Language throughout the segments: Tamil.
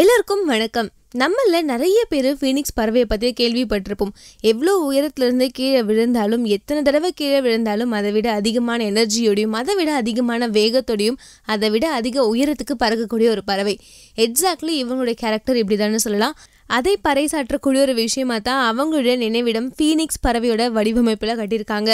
எல்லாருக்கும் வணக்கம் நம்மள நிறைய பேர் ஃபீனிக்ஸ் பறவையை பற்றி கேள்விப்பட்டிருப்போம் எவ்வளோ உயரத்துலேருந்து கீழே விழுந்தாலும் எத்தனை தடவை கீழே விழுந்தாலும் அதை விட அதிகமான எனர்ஜியோடையும் அதை விட அதிகமான வேகத்தோடையும் அதை விட அதிக உயரத்துக்கு பறக்கக்கூடிய ஒரு பறவை எக்ஸாக்ட்லி இவங்களுடைய கேரக்டர் இப்படி தானே சொல்லலாம் அதை பறைசாற்றக்கூடிய ஒரு விஷயமா தான் அவங்களுடைய நினைவிடம் ஃபீனிக்ஸ் பறவையோட வடிவமைப்பில் கட்டியிருக்காங்க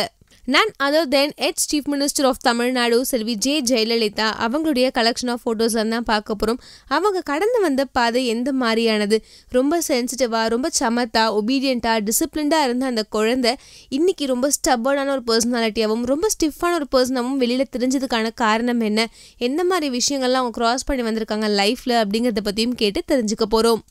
none other than the chief minister of Tamil Nadu Selvi J Jayalalithaa அவங்களுடைய கலெக்ஷன் ஆஃப் ஃபோட்டோஸ் தான் பார்க்க போகிறோம் அவங்க கடந்து வந்த பாதை எந்த மாதிரியானது ரொம்ப சென்சிட்டிவாக ரொம்ப சமத்தாக ஒபீடியண்ட்டாக டிசிப்ளின்டாக இருந்த அந்த குழந்தை இன்றைக்கி ரொம்ப ஸ்டப்பர்டான ஒரு பர்சனாலிட்டியாகவும் ரொம்ப ஸ்டிஃபான ஒரு பர்சனாகவும் வெளியில் தெரிஞ்சதுக்கான காரணம் என்ன எந்த மாதிரி விஷயங்கள்லாம் அவங்க க்ராஸ் பண்ணி வந்திருக்காங்க லைஃப்பில் அப்படிங்கிறத பற்றியும் கேட்டு தெரிஞ்சுக்க போகிறோம்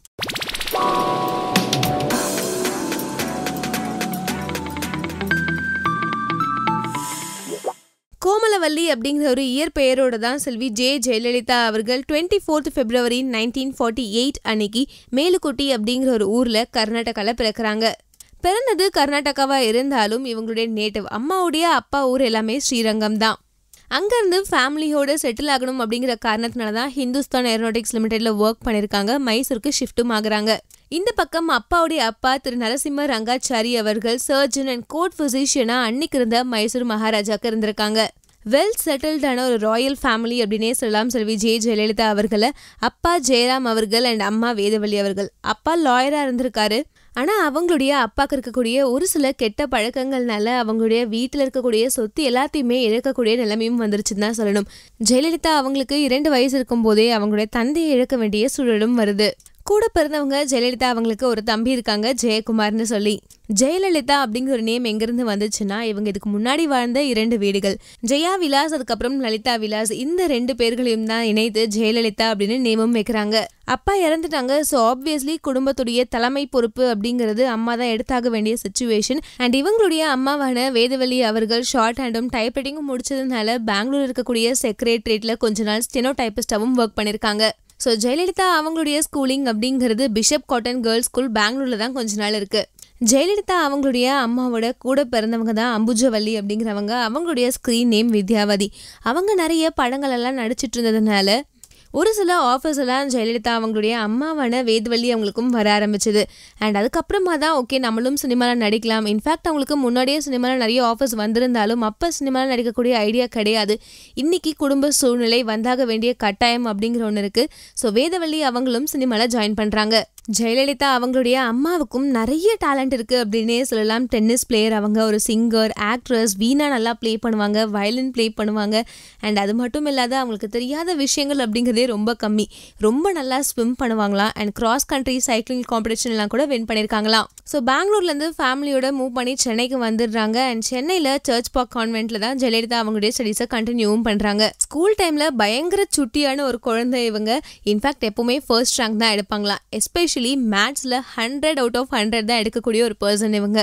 கோமலவல்லி அப்படிங்கிற ஒரு இயற்பெயரோடு தான் செல்வி ஜே ஜெயலலிதா அவர்கள் twenty fourth February nineteen forty eight அன்னைக்கு மேலுக்குட்டி அப்படிங்கிற ஒரு ஊரில் கர்நாடகாவில் பிறக்கிறாங்க பிறந்தது கர்நாடகாவாக இருந்தாலும் இவங்களுடைய நேட்டிவ் அம்மாவுடைய அப்பா ஊர் எல்லாமே ஸ்ரீரங்கம் தான் அங்கேருந்து ஃபேமிலியோடு செட்டில் ஆகணும் அப்படிங்கிற காரணத்தினால தான் ஹிந்துஸ்தான் ஏரோனாட்டிக்ஸ் லிமிடெடில் ஒர்க் பண்ணியிருக்காங்க மைசூருக்கு ஷிஃப்ட்டும் ஆகுறாங்க இந்த பக்கம் அப்பாவுடைய அப்பா திரு நரசிம்ம ரங்காச்சாரி அவர்கள் சர்ஜன் அண்ட் கோர்ட் ஃபிசிஷியனாக அன்னைக்கு இருந்த மைசூர் மகாராஜாவுக்கு இருந்திருக்காங்க வெல் செட்டில்டான ஒரு ராயல் ஃபேமிலி அப்படின்னே சொல்லலாம் செல்வி ஜே ஜெயலலிதா அவர்களை அப்பா ஜெயராம் அவர்கள் அண்ட் அம்மா வேதவள்ளி அவர்கள் அப்பா லாயராக இருந்திருக்காரு ஆனால் அவங்களுடைய அப்பாவுக்கு இருக்கக்கூடிய ஒரு சில கெட்ட பழக்கங்கள்னால அவங்களுடைய வீட்டில் இருக்கக்கூடிய சொத்து எல்லாத்தையுமே இழக்கக்கூடிய நிலைமையும் வந்துருச்சுன்னு தான் சொல்லணும் ஜெயலலிதா அவங்களுக்கு இரண்டு வயசு இருக்கும் போதே அவங்களுடைய தந்தையை இழக்க வேண்டிய சூழலும் வருது கூட பிறந்தவங்க ஜெயலலிதா அவங்களுக்கு ஒரு தம்பி இருக்காங்க ஜெயக்குமார்னு சொல்லி ஜெயலலிதா அப்படிங்கிற ஒரு நேம் எங்கேருந்து வந்துச்சுன்னா இவங்க இதுக்கு முன்னாடி வாழ்ந்த இரண்டு வீடுகள் ஜெயா விலாஸ் அதுக்கப்புறம் லலிதா விலாஸ் இந்த ரெண்டு பேர்களையும் தான் இணைத்து ஜெயலலிதா அப்படின்னு நேமும் வைக்கிறாங்க அப்பா இறந்துட்டாங்க ஸோ ஆப்வியஸ்லி குடும்பத்துடைய தலைமை பொறுப்பு அப்படிங்கிறது அம்மா தான் எடுத்தாக வேண்டிய சுச்சுவேஷன் அண்ட் இவங்களுடைய அம்மாவான வேதவல்லி அவர்கள் ஷார்ட் ஹேண்டும் டைப்ரைட்டிங்கும் முடிச்சதுனால பெங்களூர் இருக்கக்கூடிய செக்ரேட்டரியேட்டில் கொஞ்ச நாள் ஸ்டெனோ டைப்பிஸ்டாவும் ஒர்க் பண்ணியிருக்காங்க ஸோ ஜெயலலிதா அவங்களுடைய ஸ்கூலிங் அப்படிங்கிறது பிஷப் காட்டன் கேர்ள்ஸ் ஸ்கூல் பெங்களூரில் தான் கொஞ்ச நாள் இருக்குது ஜெயலலிதா அவங்களுடைய அம்மாவோட கூட பிறந்தவங்க தான் அம்புஜவல்லி அப்படிங்கிறவங்க அவங்களுடைய ஸ்க்ரீன் நேம் வித்யாவதி அவங்க நிறைய படங்களெல்லாம் நடிச்சிட்டு இருந்ததுனால ஒரு சில ஆஃபர்ஸ் எல்லாம் ஜெயலலிதா அவங்களுடைய அம்மாவான வேதுவல்லி அவங்களுக்கும் வர ஆரம்பிச்சது அண்ட் அதுக்கப்புறமா தான் ஓகே நம்மளும் சினிமாவில் நடிக்கலாம் இன்ஃபேக்ட் அவங்களுக்கு முன்னாடியே சினிமாவில் நிறைய ஆஃபர்ஸ் வந்திருந்தாலும் அப்போ சினிமாவில் நடிக்கக்கூடிய ஐடியா கிடையாது இன்னைக்கு குடும்ப சூழ்நிலை வந்தாக வேண்டிய கட்டாயம் அப்படிங்கிற ஒன்று இருக்குது ஸோ வேதவள்ளி அவங்களும் சினிமாவில் ஜாயின் பண்ணுறாங்க ஜெயலலிதா அவங்களுடைய அம்மாவுக்கும் நிறைய டேலண்ட் இருக்குது அப்படின்னே சொல்லலாம் டென்னிஸ் பிளேயர் அவங்க ஒரு சிங்கர் ஆக்ட்ரஸ் வீணா நல்லா ப்ளே பண்ணுவாங்க வயலின் ப்ளே பண்ணுவாங்க அண்ட் அது மட்டும் இல்லாத அவங்களுக்கு தெரியாத விஷயங்கள் அப்படிங்கிறதே ரொம்ப கம்மி ரொம்ப நல்லா ஸ்விம் பண்ணுவாங்களாம் அண்ட் கிராஸ் கண்ட்ரி சைக்கிளிங் காம்படிஷன்லாம் கூட வின் பண்ணியிருக்காங்களாம் ஸோ பெங்களூர்லேருந்து ஃபேமிலியோட மூவ் பண்ணி சென்னைக்கு வந்துடுறாங்க அண்ட் சென்னையில் சர்ச் பாக் கான்வென்ட்டில் தான் ஜெயலலிதா அவங்களுடைய ஸ்டடீஸை கண்டினியூவும் பண்ணுறாங்க ஸ்கூல் டைமில் பயங்கர சுட்டியான ஒரு குழந்தை இவங்க இன்ஃபேக்ட் எப்போவுமே ஃபர்ஸ்ட் ரேங்க் தான் எடுப்பாங்களாம் எஸ்பெஷல் ஆக்சுவலி மேத்ஸில் ஹண்ட்ரட் அவுட் ஆஃப் ஹண்ட்ரட் தான் எடுக்கக்கூடிய ஒரு பர்சன் இவங்க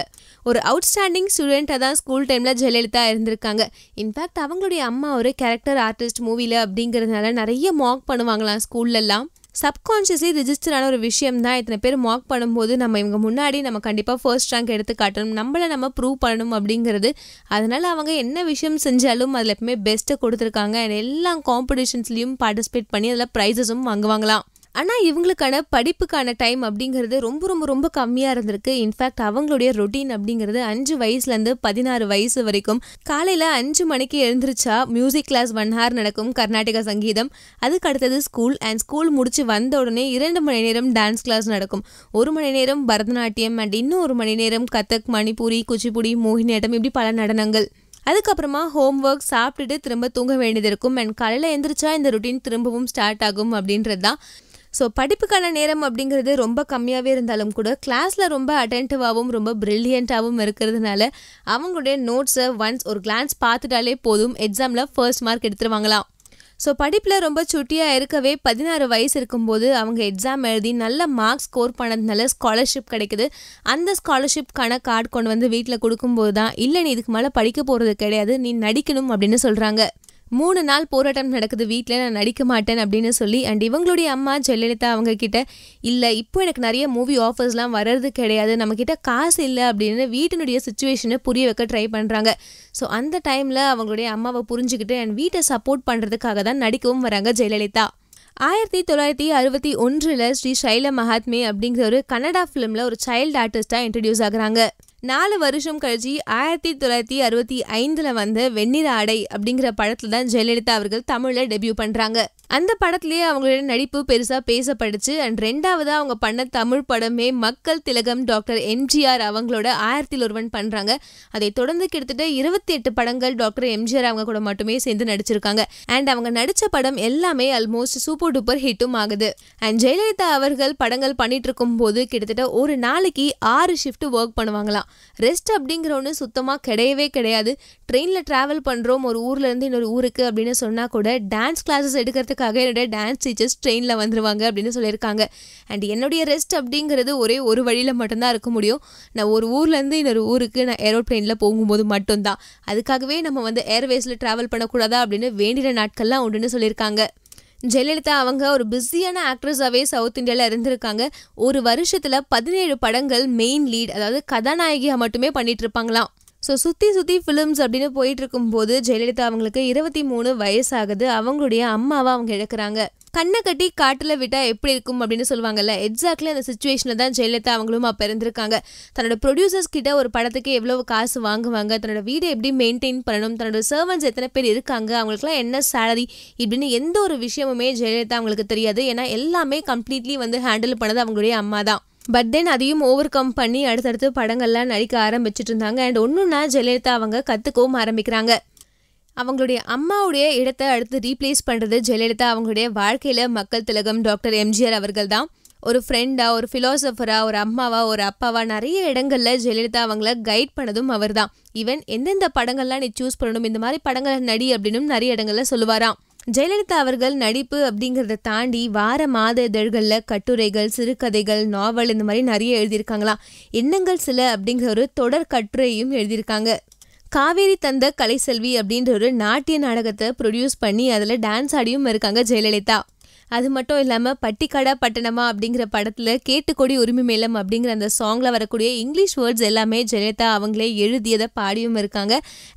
ஒரு அவுட்ஸ்டாண்டிங் ஸ்டூடெண்ட்டாக தான் ஸ்கூல் டைமில் ஜெயலலிதா இருந்திருக்காங்க இன்ஃபேக்ட் அவங்களுடைய அம்மா ஒரு கேரக்டர் ஆர்டிஸ்ட் மூவியில் அப்படிங்கிறதுனால நிறைய மார்க் பண்ணுவாங்களாம் ஸ்கூல்லலாம் சப்கான்ஷியஸ்லி ரிஜிஸ்டரான ஒரு விஷயம் தான் இத்தனை பேர் மார்க் பண்ணும்போது நம்ம இவங்க முன்னாடி நம்ம கண்டிப்பாக ஃபர்ஸ்ட் ரேங்க் எடுத்து காட்டணும் நம்மளை நம்ம ப்ரூவ் பண்ணணும் அப்படிங்கிறது அதனால் அவங்க என்ன விஷயம் செஞ்சாலும் அதில் எப்பவுமே பெஸ்ட்டை கொடுத்துருக்காங்க எல்லா காம்படிஷன்ஸ்லேயும் பார்ட்டிசிபேட் பண்ணி அதில் ப்ரைஸஸும் வாங்குவாங்களாம் ஆனால் இவங்களுக்கான படிப்புக்கான டைம் அப்படிங்கிறது ரொம்ப ரொம்ப ரொம்ப கம்மியாக இருந்திருக்கு இன்ஃபேக்ட் அவங்களுடைய ரொட்டீன் அப்படிங்கிறது அஞ்சு வயசுலேருந்து பதினாறு வயசு வரைக்கும் காலையில் அஞ்சு மணிக்கு எழுந்திரிச்சா மியூசிக் கிளாஸ் ஒன் ஹார் நடக்கும் கர்நாடக சங்கீதம் அதுக்கு அடுத்தது ஸ்கூல் அண்ட் ஸ்கூல் முடிச்சு வந்த உடனே இரண்டு மணி நேரம் டான்ஸ் கிளாஸ் நடக்கும் ஒரு மணி நேரம் பரதநாட்டியம் அண்ட் இன்னும் ஒரு மணி நேரம் கதக் மணிப்பூரி குச்சிப்புடி மோகினியாட்டம் இப்படி பல நடனங்கள் அதுக்கப்புறமா ஹோம் ஒர்க் சாப்பிட்டுட்டு திரும்ப தூங்க வேண்டியது இருக்கும் அண்ட் காலையில் எந்திரிச்சா இந்த ருட்டீன் திரும்பவும் ஸ்டார்ட் ஆகும் அப்படின்றது தான் ஸோ படிப்புக்கான நேரம் அப்படிங்கிறது ரொம்ப கம்மியாகவே இருந்தாலும் கூட கிளாஸில் ரொம்ப அட்டென்டிவாகவும் ரொம்ப ப்ரில்லியண்ட்டாகவும் இருக்கிறதுனால அவங்களுடைய நோட்ஸை ஒன்ஸ் ஒரு கிளான்ஸ் பார்த்துட்டாலே போதும் எக்ஸாமில் ஃபர்ஸ்ட் மார்க் எடுத்துருவாங்களாம் ஸோ படிப்பில் ரொம்ப சுட்டியாக இருக்கவே பதினாறு வயசு இருக்கும்போது அவங்க எக்ஸாம் எழுதி நல்ல மார்க்ஸ் ஸ்கோர் பண்ணதுனால ஸ்காலர்ஷிப் கிடைக்குது அந்த ஸ்காலர்ஷிப்க்கான கார்டு கொண்டு வந்து வீட்டில் கொடுக்கும்போது தான் இல்லை நீ இதுக்கு மேலே படிக்க போகிறது கிடையாது நீ நடிக்கணும் அப்படின்னு சொல்கிறாங்க மூணு நாள் போராட்டம் நடக்குது வீட்டில் நான் நடிக்க மாட்டேன் அப்படின்னு சொல்லி அண்ட் இவங்களுடைய அம்மா ஜெயலலிதா அவங்க கிட்ட இல்லை இப்போ எனக்கு நிறைய மூவி ஆஃபர்ஸ்லாம் வர்றது கிடையாது நம்மக்கிட்ட காசு இல்லை அப்படின்னு வீட்டினுடைய சுச்சுவேஷனை புரிய வைக்க ட்ரை பண்ணுறாங்க ஸோ அந்த டைமில் அவங்களுடைய அம்மாவை புரிஞ்சுக்கிட்டு அண்ட் வீட்டை சப்போர்ட் பண்ணுறதுக்காக தான் நடிக்கவும் வராங்க ஜெயலலிதா ஆயிரத்தி தொள்ளாயிரத்தி அறுபத்தி ஒன்றில் ஸ்ரீ ஷைல மகாத்மே அப்படிங்கிற ஒரு கன்னடா ஃபிலிமில் ஒரு சைல்டு ஆர்டிஸ்டாக இன்ட்ரடியூஸ் ஆகுறாங்க நாலு வருஷம் கழிச்சு ஆயிரத்தி தொள்ளாயிரத்தி அறுபத்தி ஐந்தில் வந்து வெண்ணிற ஆடை அப்படிங்கிற படத்தில் தான் ஜெயலலிதா அவர்கள் தமிழில் டெபியூ பண்ணுறாங்க அந்த படத்திலேயே அவங்களோட நடிப்பு பெருசாக பேசப்படுச்சு அண்ட் ரெண்டாவதாக அவங்க பண்ண தமிழ் படமே மக்கள் திலகம் டாக்டர் எம்ஜிஆர் அவங்களோட ஆயிரத்தில் ஒருவன் பண்ணுறாங்க அதை தொடர்ந்து கிட்டத்தட்ட இருபத்தி எட்டு படங்கள் டாக்டர் எம்ஜிஆர் அவங்க கூட மட்டுமே சேர்ந்து நடிச்சிருக்காங்க அண்ட் அவங்க நடித்த படம் எல்லாமே ஆல்மோஸ்ட் சூப்பர் டூப்பர் ஹிட்டும் ஆகுது அண்ட் ஜெயலலிதா அவர்கள் படங்கள் பண்ணிட்டு இருக்கும் போது கிட்டத்தட்ட ஒரு நாளைக்கு ஆறு ஷிஃப்ட் ஒர்க் பண்ணுவாங்களாம் ரெஸ்ட் அப்படிங்கிற ஒன்று சுத்தமாக கிடையவே கிடையாது ட்ரெயினில் ட்ராவல் பண்ணுறோம் ஒரு ஊர்லேருந்து இன்னொரு ஊருக்கு அப்படின்னு சொன்னால் கூட டான்ஸ் கிளாஸஸ் எடுக்கிறதுக்கு பார்க்கறதுக்காக என்னுடைய டான்ஸ் டீச்சர்ஸ் ட்ரெயினில் வந்துருவாங்க அப்படின்னு சொல்லியிருக்காங்க அண்ட் என்னுடைய ரெஸ்ட் அப்படிங்கிறது ஒரே ஒரு வழியில் மட்டும்தான் இருக்க முடியும் நான் ஒரு ஊர்லேருந்து இன்னொரு ஊருக்கு நான் ஏரோப்ளைனில் போகும்போது மட்டும்தான் அதுக்காகவே நம்ம வந்து ஏர்வேஸில் ட்ராவல் பண்ணக்கூடாதா அப்படின்னு வேண்டிய நாட்கள்லாம் உண்டுன்னு சொல்லியிருக்காங்க ஜெயலலிதா அவங்க ஒரு பிஸியான ஆக்ட்ரஸாகவே சவுத் இந்தியாவில் இருந்திருக்காங்க ஒரு வருஷத்தில் பதினேழு படங்கள் மெயின் லீட் அதாவது கதாநாயகியாக மட்டுமே பண்ணிகிட்டு இருப்பாங்களாம் ஸோ சுற்றி சுற்றி ஃபிலிம்ஸ் அப்படின்னு போயிட்டு இருக்கும்போது ஜெயலலிதா அவங்களுக்கு இருபத்தி மூணு வயசாகுது அவங்களுடைய அம்மாவை அவங்க இழக்கிறாங்க கண்ணை கட்டி காட்டில் விட்டால் எப்படி இருக்கும் அப்படின்னு சொல்லுவாங்கல்ல எக்ஸாக்ட்லி அந்த சுச்சுவேஷனில் தான் ஜெயலலிதா அவங்களும் அப்போ இருந்திருக்காங்க தன்னோட ப்ரொடியூசர்ஸ் கிட்ட ஒரு படத்துக்கு எவ்வளோ காசு வாங்குவாங்க தன்னோட வீடை எப்படி மெயின்டைன் பண்ணணும் தன்னோட சர்வன்ஸ் எத்தனை பேர் இருக்காங்க அவங்களுக்குலாம் என்ன சேலரி இப்படின்னு எந்த ஒரு விஷயமுமே ஜெயலலிதா அவங்களுக்கு தெரியாது ஏன்னா எல்லாமே கம்ப்ளீட்லி வந்து ஹேண்டில் பண்ணது அவங்களுடைய அம்மா தான் பட் தென் அதையும் ஓவர் கம் பண்ணி அடுத்தடுத்து படங்கள்லாம் நடிக்க ஆரம்பிச்சுட்டு இருந்தாங்க அண்ட் ஒன்றுனா ஜெயலலிதா அவங்க கற்றுக்கவும் ஆரம்பிக்கிறாங்க அவங்களுடைய அம்மாவுடைய இடத்தை அடுத்து ரீப்ளேஸ் பண்ணுறது ஜெயலலிதா அவங்களுடைய வாழ்க்கையில் மக்கள் திலகம் டாக்டர் எம்ஜிஆர் அவர்கள் தான் ஒரு ஃப்ரெண்டாக ஒரு ஃபிலாசபராக ஒரு அம்மாவாக ஒரு அப்பாவாக நிறைய இடங்களில் ஜெயலலிதா அவங்கள கைட் பண்ணதும் அவர் தான் ஈவன் எந்தெந்த படங்கள்லாம் நீ சூஸ் பண்ணணும் இந்த மாதிரி படங்களை நடி அப்படின்னும் நிறைய இடங்களில் சொல்லுவாராம் ஜெயலலிதா அவர்கள் நடிப்பு அப்படிங்கிறத தாண்டி வார மாத இதழ்களில் கட்டுரைகள் சிறுகதைகள் நாவல் இந்த மாதிரி நிறைய எழுதியிருக்காங்களாம் எண்ணங்கள் சில அப்படிங்கிற ஒரு தொடர் கட்டுரையும் எழுதியிருக்காங்க காவேரி தந்த கலைசெல்வி அப்படின்ற ஒரு நாட்டிய நாடகத்தை ப்ரொடியூஸ் பண்ணி அதில் டான்ஸ் ஆடியும் இருக்காங்க ஜெயலலிதா அது மட்டும் இல்லாமல் பட்டிக்கடா பட்டணமா அப்படிங்கிற படத்தில் கேட்டுக்கொடி உரிமை மேலம் அப்படிங்கிற அந்த சாங்கில் வரக்கூடிய இங்கிலீஷ் வேர்ட்ஸ் எல்லாமே ஜெயலலிதா அவங்களே எழுதியதை பாடியும் இருக்காங்க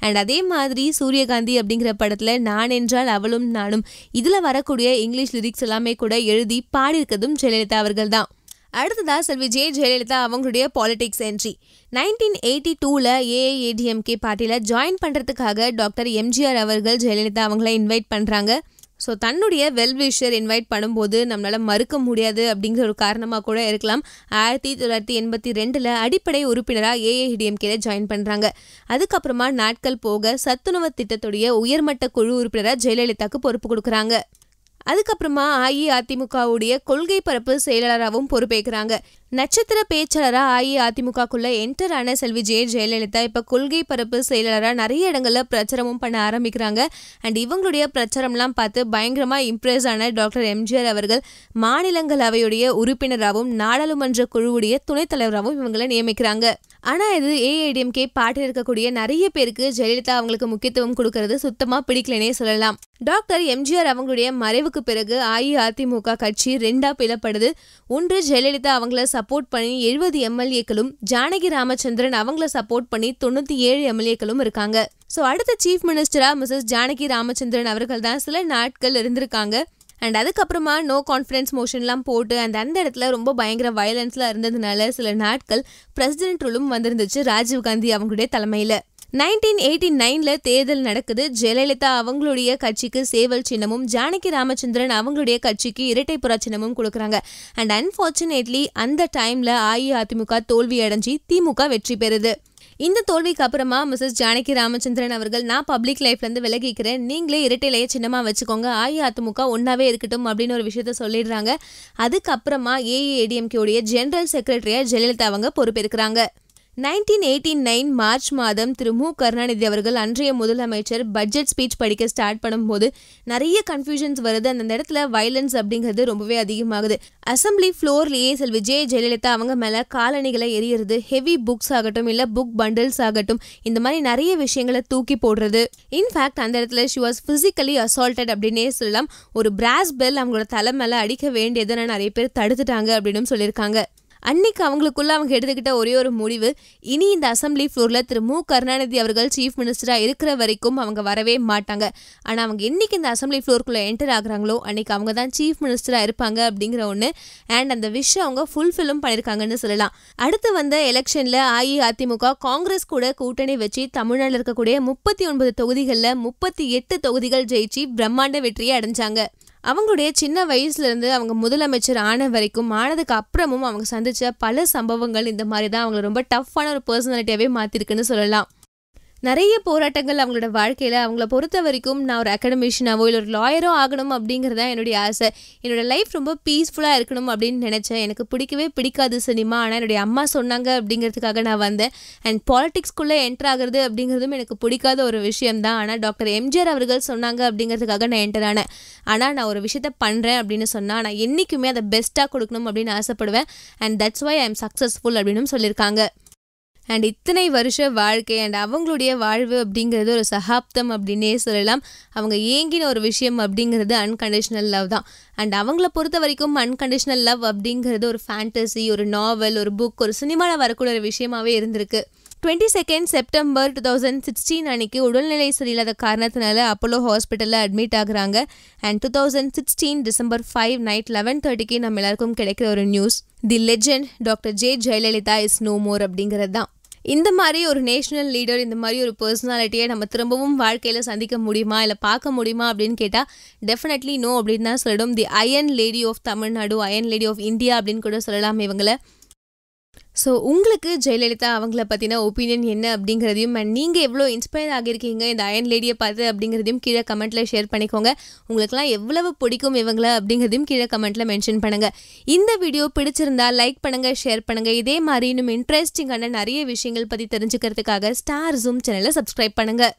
அண்ட் அதே மாதிரி சூரியகாந்தி அப்படிங்கிற படத்தில் நான் என்றால் அவளும் நானும் இதில் வரக்கூடிய இங்கிலீஷ் லிரிக்ஸ் எல்லாமே கூட எழுதி பாடியிருக்கிறதும் ஜெயலலிதா அவர்கள் தான் அடுத்ததா செல்வி ஜே ஜெயலலிதா அவங்களுடைய பாலிடிக்ஸ் என்ட்ரி நைன்டீன் எயிட்டி டூவில் ஏஐஏடிஎம்கே பார்ட்டியில் ஜாயின் பண்ணுறதுக்காக டாக்டர் எம்ஜிஆர் அவர்கள் ஜெயலலிதா அவங்கள இன்வைட் பண்ணுறாங்க ஸோ தன்னுடைய வெல்விஷர் இன்வைட் பண்ணும்போது நம்மளால் மறுக்க முடியாது அப்படிங்கிற ஒரு காரணமாக கூட இருக்கலாம் ஆயிரத்தி தொள்ளாயிரத்தி எண்பத்தி ரெண்டில் அடிப்படை உறுப்பினராக ஏஏஹிடிஎம்கேல ஜாயின் பண்ணுறாங்க அதுக்கப்புறமா நாட்கள் போக சத்துணவு திட்டத்துடைய உயர்மட்ட குழு உறுப்பினராக ஜெயலலிதாவுக்கு பொறுப்பு கொடுக்குறாங்க அதுக்கப்புறமா அஇஅதிமுகவுடைய கொள்கை பரப்பு செயலாளராகவும் பொறுப்பேற்கிறாங்க நட்சத்திர பேச்சாளராக அஇஅதிமுகக்குள்ள என்டர் ஆன செல்வி ஜெய ஜெயலலிதா இப்போ கொள்கை பரப்பு செயலாளராக நிறைய இடங்களில் பிரச்சாரமும் பண்ண ஆரம்பிக்கிறாங்க அண்ட் இவங்களுடைய பிரச்சாரம்லாம் பார்த்து பயங்கரமாக இம்ப்ரெஸ் ஆன டாக்டர் எம்ஜிஆர் அவர்கள் மாநிலங்களவையுடைய உறுப்பினராகவும் நாடாளுமன்ற குழுவுடைய துணைத் தலைவராகவும் இவங்களை நியமிக்கிறாங்க ஆனால் இது ஏஐடிஎம்கே பாட்டில் இருக்கக்கூடிய நிறைய பேருக்கு ஜெயலலிதா அவங்களுக்கு முக்கியத்துவம் கொடுக்கறது சுத்தமாக பிடிக்கலனே சொல்லலாம் டாக்டர் எம்ஜிஆர் அவங்களுடைய மறைவுக்கு பிறகு அஇஅதிமுக கட்சி ரெண்டா பிளப்படுது ஒன்று ஜெயலலிதா அவங்கள சப்போர்ட் பண்ணி எழுபது எம்எல்ஏக்களும் ஜானகி ராமச்சந்திரன் அவங்கள சப்போர்ட் பண்ணி தொண்ணூத்தி ஏழு எம்எல்ஏக்களும் இருக்காங்க ஸோ அடுத்த சீஃப் மினிஸ்டரா மிஸ்ஸஸ் ஜானகி ராமச்சந்திரன் அவர்கள் தான் சில நாட்கள் இருந்திருக்காங்க அண்ட் அதுக்கப்புறமா நோ கான்ஃபிடன்ஸ் மோஷன்லாம் போட்டு அந்த அந்த இடத்துல ரொம்ப பயங்கர வயலன்ஸ்லாம் இருந்ததுனால சில நாட்கள் பிரசிடென்ட் ரூலும் வந்திருந்துச்சு ராஜீவ்காந்தி அவங்களுடைய தலைமையில் நைன்டீன் எயிட்டி நைனில் தேர்தல் நடக்குது ஜெயலலிதா அவங்களுடைய கட்சிக்கு சேவல் சின்னமும் ஜானகி ராமச்சந்திரன் அவங்களுடைய கட்சிக்கு இரட்டை புறா சின்னமும் கொடுக்குறாங்க அண்ட் அன்பார்ச்சுனேட்லி அந்த டைம்ல அஇஅதிமுக தோல்வி அடைஞ்சி திமுக வெற்றி பெறுது இந்த தோல்விக்கு அப்புறமா மிஸ்ஸஸ் ஜானகி ராமச்சந்திரன் அவர்கள் நான் பப்ளிக் லைஃப்லேருந்து விலகிக்கிறேன் நீங்களே இரட்டையிலேயே சின்னமாக வச்சுக்கோங்க அஇஅதிமுக ஒன்றாவே இருக்கட்டும் அப்படின்னு ஒரு விஷயத்த சொல்லிடுறாங்க அதுக்கப்புறமா ஏஏடிஎம்கேவுடைய ஜெனரல் செக்ரட்டரியாக ஜெயலலிதா அவங்க பொறுப்பேற்கிறாங்க நைன்டீன் எயிட்டி நைன் மார்ச் மாதம் திரு மு கருணாநிதி அவர்கள் அன்றைய முதலமைச்சர் பட்ஜெட் ஸ்பீச் படிக்க ஸ்டார்ட் பண்ணும்போது நிறைய கன்ஃபியூஷன்ஸ் வருது அந்த இடத்துல வைலன்ஸ் அப்படிங்கிறது ரொம்பவே அதிகமாகுது அசம்பிளி ஃப்ளோர்லேயே செல் விஜய் ஜெயலலிதா அவங்க மேலே காலணிகளை எரியறது ஹெவி புக்ஸ் ஆகட்டும் இல்லை புக் பண்டில்ஸ் ஆகட்டும் இந்த மாதிரி நிறைய விஷயங்களை தூக்கி போடுறது இன்ஃபேக்ட் அந்த இடத்துல ஷி வாஸ் ஃபிசிக்கலி அசால்ட்டட் அப்படின்னே சொல்லலாம் ஒரு பிராஸ் பெல் அவங்களோட தலை மேலே அடிக்க வேண்டியதை நிறைய பேர் தடுத்துட்டாங்க அப்படின்னு சொல்லியிருக்காங்க அன்னைக்கு அவங்களுக்குள்ள அவங்க எடுத்துக்கிட்ட ஒரே ஒரு முடிவு இனி இந்த அசம்பிளி ஃப்ளோரில் திரு மு கருணாநிதி அவர்கள் சீஃப் மினிஸ்டராக இருக்கிற வரைக்கும் அவங்க வரவே மாட்டாங்க ஆனால் அவங்க இன்னைக்கு இந்த அசம்பிளி ஃப்ளோருக்குள்ளே என்டர் ஆகுறாங்களோ அன்னைக்கு அவங்க தான் சீஃப் மினிஸ்டராக இருப்பாங்க அப்படிங்கிற ஒன்று அண்ட் அந்த விஷயம் அவங்க ஃபுல்ஃபிலும் பண்ணியிருக்காங்கன்னு சொல்லலாம் அடுத்து வந்த எலெக்ஷனில் அஇஅதிமுக காங்கிரஸ் கூட கூட்டணி வச்சு தமிழ்நாட்டில் இருக்கக்கூடிய முப்பத்தி ஒன்பது தொகுதிகளில் முப்பத்தி எட்டு தொகுதிகள் ஜெயிச்சு பிரம்மாண்ட வெற்றியை அடைஞ்சாங்க அவங்களுடைய சின்ன வயசுலேருந்து அவங்க முதலமைச்சர் ஆன வரைக்கும் ஆனதுக்கு அப்புறமும் அவங்க சந்தித்த பல சம்பவங்கள் இந்த மாதிரி தான் அவங்களை ரொம்ப டஃப்பான ஒரு பர்சனாலிட்டியாகவே மாற்றிருக்குன்னு சொல்லலாம் நிறைய போராட்டங்கள் அவங்களோட வாழ்க்கையில் அவங்கள பொறுத்த வரைக்கும் நான் ஒரு அகடமிஷியனாவோ இல்லை ஒரு லாயரோ ஆகணும் அப்படிங்கிறது தான் என்னுடைய ஆசை என்னோடய லைஃப் ரொம்ப பீஸ்ஃபுல்லாக இருக்கணும் அப்படின்னு நினச்சேன் எனக்கு பிடிக்கவே பிடிக்காது சினிமா ஆனால் என்னுடைய அம்மா சொன்னாங்க அப்படிங்கிறதுக்காக நான் வந்தேன் அண்ட் பாலிட்டிக்ஸ்குள்ளே என்டர் ஆகிறது அப்படிங்கிறதும் எனக்கு பிடிக்காத ஒரு விஷயம் தான் ஆனால் டாக்டர் எம்ஜிஆர் அவர்கள் சொன்னாங்க அப்படிங்கிறதுக்காக நான் என்டர் ஆனேன் ஆனால் நான் ஒரு விஷயத்த பண்ணுறேன் அப்படின்னு சொன்னால் நான் என்றைக்குமே அதை பெஸ்ட்டாக கொடுக்கணும் அப்படின்னு ஆசைப்படுவேன் and that's why I am successful அப்படின்னு சொல்லியிருக்காங்க அண்ட் இத்தனை வருஷ வாழ்க்கை அண்ட் அவங்களுடைய வாழ்வு அப்படிங்கிறது ஒரு சகாப்தம் அப்படின்னே சொல்லலாம் அவங்க ஏங்கின ஒரு விஷயம் அப்படிங்கிறது அன்கண்டிஷ்னல் லவ் தான் அண்ட் அவங்கள பொறுத்த வரைக்கும் அன்கண்டிஷ்னல் லவ் அப்படிங்கிறது ஒரு ஃபேண்டசி ஒரு நாவல் ஒரு புக் ஒரு சினிமாவில் வரக்கூடிய ஒரு விஷயமாகவே இருந்திருக்கு twenty second September two thousand sixteen அன்னைக்கு உடல்நிலை சரியில்லாத காரணத்தினால அப்போலோ ஹாஸ்பிட்டலில் அட்மிட் ஆகுறாங்க and two thousand sixteen December five night eleven தேர்ட்டிக்கு நம்ம எல்லாருக்கும் கிடைக்கிற ஒரு news the legend doctor J Jayalalithaa is no more அப்படிங்கிறது தான் இந்த மாதிரி ஒரு நேஷனல் லீடர் இந்த மாதிரி ஒரு பர்சனாலிட்டியை நம்ம திரும்பவும் வாழ்க்கையில் சந்திக்க முடியுமா இல்லை பார்க்க முடியுமா அப்படின்னு கேட்டால் டெஃபினெட்லி நோ அப்படின்னு தான் சொல்லிடும் the iron lady of Tamil Nadu iron lady of India அப்படின்னு கூட சொல்லலாம் இவங்களை ஸோ உங்களுக்கு ஜெயலலிதா அவங்கள பற்றின ஒப்பீனியன் என்ன அப்படிங்கிறதையும் அண்ட் நீங்கள் எவ்வளோ இன்ஸ்பயர் ஆகியிருக்கீங்க இந்த அயன் லேடியை பார்த்து அப்படிங்கிறதையும் கீழே கமெண்ட்டில் ஷேர் பண்ணிக்கோங்க உங்களுக்குலாம் எவ்வளவு பிடிக்கும் இவங்கள அப்படிங்கிறதையும் கீழே கமெண்ட்டில் மென்ஷன் பண்ணுங்கள் இந்த வீடியோ பிடிச்சிருந்தால் லைக் பண்ணுங்கள் ஷேர் பண்ணுங்கள் இதே மாதிரி இன்னும் இன்ட்ரெஸ்டிங்கான நிறைய விஷயங்கள் பற்றி தெரிஞ்சுக்கிறதுக்காக ஸ்டார் ஜூம் சேனலை சப்ஸ்கிரைப் பண்ணுங்கள்